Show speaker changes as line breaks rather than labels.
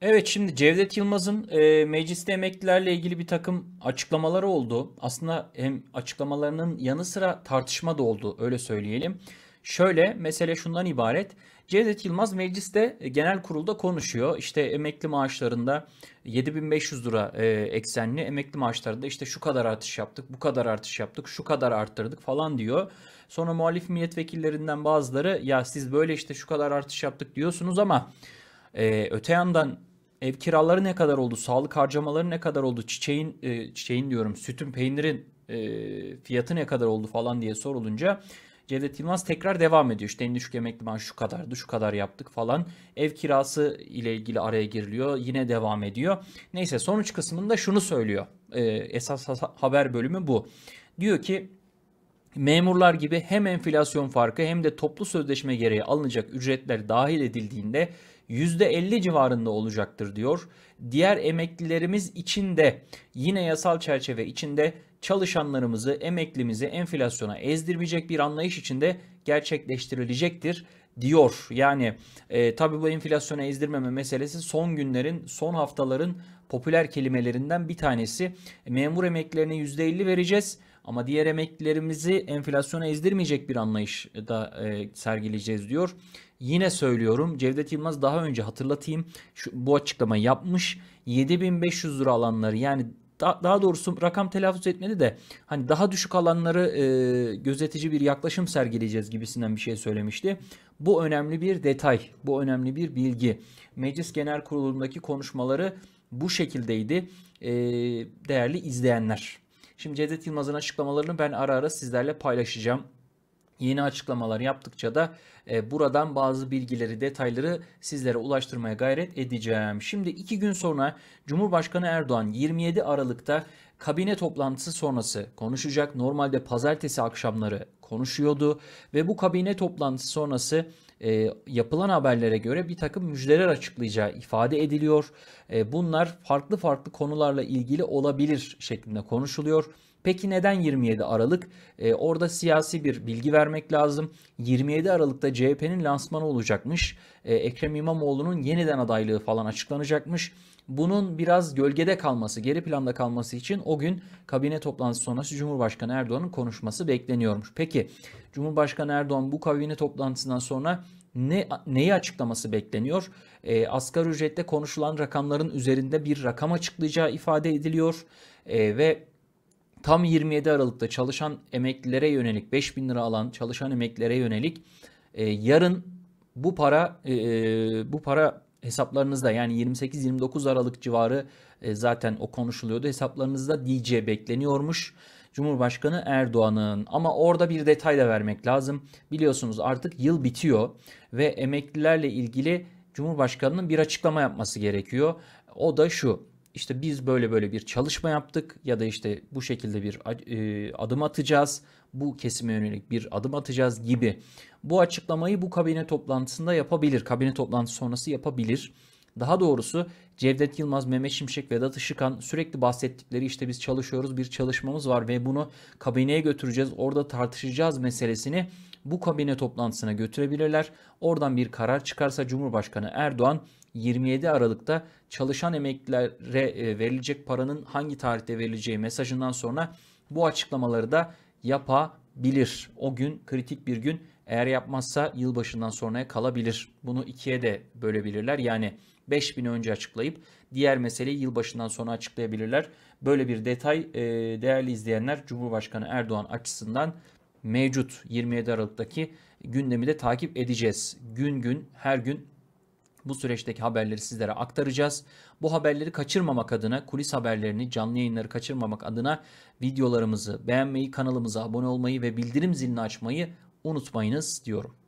Evet şimdi Cevdet Yılmaz'ın e, mecliste emeklilerle ilgili bir takım açıklamaları oldu. Aslında hem açıklamalarının yanı sıra tartışma da oldu öyle söyleyelim. Şöyle mesele şundan ibaret. Cevdet Yılmaz mecliste e, genel kurulda konuşuyor. İşte emekli maaşlarında 7500 lira e, eksenli emekli maaşlarında işte şu kadar artış yaptık, bu kadar artış yaptık, şu kadar arttırdık falan diyor. Sonra muhalif milletvekillerinden bazıları ya siz böyle işte şu kadar artış yaptık diyorsunuz ama e, öte yandan ev kiraları ne kadar oldu, sağlık harcamaları ne kadar oldu, çiçeğin e, çiçeğin diyorum sütün peynirin e, fiyatı ne kadar oldu falan diye sorulunca Cevdet Yılmaz tekrar devam ediyor. İşte en düşük emekli maaşı şu kadardı, şu kadar yaptık falan. Ev kirası ile ilgili araya giriliyor. Yine devam ediyor. Neyse sonuç kısmında şunu söylüyor. Ee, esas haber bölümü bu. Diyor ki Memurlar gibi hem enflasyon farkı hem de toplu sözleşme gereği alınacak ücretler dahil edildiğinde %50 civarında olacaktır diyor. Diğer emeklilerimiz için de yine yasal çerçeve içinde çalışanlarımızı, emeklimizi enflasyona ezdirmeyecek bir anlayış içinde gerçekleştirilecektir diyor. Yani e, tabii bu enflasyona ezdirmeme meselesi son günlerin, son haftaların popüler kelimelerinden bir tanesi. Memur emeklerine %50 vereceğiz ama diğer emeklilerimizi enflasyona ezdirmeyecek bir anlayış da e, sergileyeceğiz diyor. Yine söylüyorum Cevdet Yılmaz daha önce hatırlatayım şu, bu açıklama yapmış. 7500 lira alanları yani da, daha doğrusu rakam telaffuz etmedi de hani daha düşük alanları e, gözetici bir yaklaşım sergileyeceğiz gibisinden bir şey söylemişti. Bu önemli bir detay, bu önemli bir bilgi. Meclis Genel Kurulu'ndaki konuşmaları bu şekildeydi e, değerli izleyenler. Şimdi Cevdet Yılmaz'ın açıklamalarını ben ara ara sizlerle paylaşacağım yeni açıklamalar yaptıkça da e, buradan bazı bilgileri, detayları sizlere ulaştırmaya gayret edeceğim. Şimdi iki gün sonra Cumhurbaşkanı Erdoğan 27 Aralık'ta kabine toplantısı sonrası konuşacak. Normalde pazartesi akşamları konuşuyordu ve bu kabine toplantısı sonrası e, yapılan haberlere göre bir takım müjdeler açıklayacağı ifade ediliyor. E, bunlar farklı farklı konularla ilgili olabilir şeklinde konuşuluyor. Peki neden 27 Aralık? E, orada siyasi bir bilgi vermek lazım. 27 Aralık'ta CHP'nin lansmanı olacakmış. E, Ekrem İmamoğlu'nun yeniden adaylığı falan açıklanacakmış. Bunun biraz gölgede kalması, geri planda kalması için o gün kabine toplantısı sonrası Cumhurbaşkanı Erdoğan'ın konuşması bekleniyormuş. Peki Cumhurbaşkanı Erdoğan bu kabine toplantısından sonra ne neyi açıklaması bekleniyor? E, asgari ücrette konuşulan rakamların üzerinde bir rakam açıklayacağı ifade ediliyor e, ve tam 27 Aralık'ta çalışan emeklilere yönelik 5 bin lira alan çalışan emeklilere yönelik e, yarın bu para e, e bu para hesaplarınızda yani 28-29 Aralık civarı e, zaten o konuşuluyordu hesaplarınızda DC bekleniyormuş. Cumhurbaşkanı Erdoğan'ın ama orada bir detay da vermek lazım. Biliyorsunuz artık yıl bitiyor ve emeklilerle ilgili Cumhurbaşkanı'nın bir açıklama yapması gerekiyor. O da şu işte biz böyle böyle bir çalışma yaptık ya da işte bu şekilde bir e, adım atacağız. Bu kesime yönelik bir adım atacağız gibi. Bu açıklamayı bu kabine toplantısında yapabilir. Kabine toplantısı sonrası yapabilir. Daha doğrusu Cevdet Yılmaz, Mehmet Şimşek, Vedat Işıkan sürekli bahsettikleri işte biz çalışıyoruz, bir çalışmamız var ve bunu kabineye götüreceğiz, orada tartışacağız meselesini bu kabine toplantısına götürebilirler. Oradan bir karar çıkarsa Cumhurbaşkanı Erdoğan 27 Aralık'ta çalışan emeklilere e, verilecek paranın hangi tarihte verileceği mesajından sonra bu açıklamaları da yapabilir. O gün kritik bir gün eğer yapmazsa yılbaşından sonraya kalabilir. Bunu ikiye de bölebilirler. Yani 5000 önce açıklayıp diğer meseleyi yılbaşından sonra açıklayabilirler. Böyle bir detay e, değerli izleyenler Cumhurbaşkanı Erdoğan açısından mevcut 27 Aralık'taki gündemi de takip edeceğiz. Gün gün her gün bu süreçteki haberleri sizlere aktaracağız. Bu haberleri kaçırmamak adına, kulis haberlerini, canlı yayınları kaçırmamak adına videolarımızı beğenmeyi, kanalımıza abone olmayı ve bildirim zilini açmayı unutmayınız diyorum.